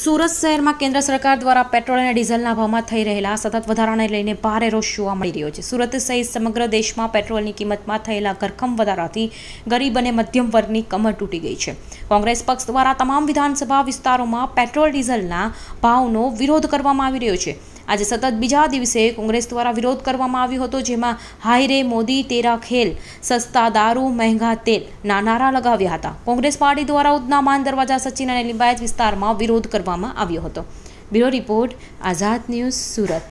સુરત શહેરમાં કેન્દ્ર સરકાર દ્વારા પેટ્રોલ અને ડીઝલના ભાવમાં થઈ રહેલા સતત વધારાને લઈને ભારે રોષ જોવા મળી રહ્યો છે સુરત સહિત સમગ્ર દેશમાં પેટ્રોલની કિંમતમાં થયેલા ઘરખમ વધારાથી ગરીબ અને મધ્યમ વર્ગની કમર તૂટી ગઈ છે કોંગ્રેસ પક્ષ દ્વારા તમામ વિધાનસભા વિસ્તારોમાં પેટ્રોલ ડીઝલના ભાવનો વિરોધ કરવામાં આવી રહ્યો છે આજે સતત બીજા દિવસે કોંગ્રેસ દ્વારા વિરોધ કરવામાં આવ્યો હતો જેમાં હાય રે મોદી તેરા ખેલ સસ્તા દારૂ મહેંગા તેલ ના નારા લગાવ્યા હતા કોંગ્રેસ પાર્ટી દ્વારા ઉધના માન દરવાજા સચિન અને લિંબાયત વિસ્તારમાં વિરોધ કરવામાં આવ્યો હતો bureau report Azad news Surat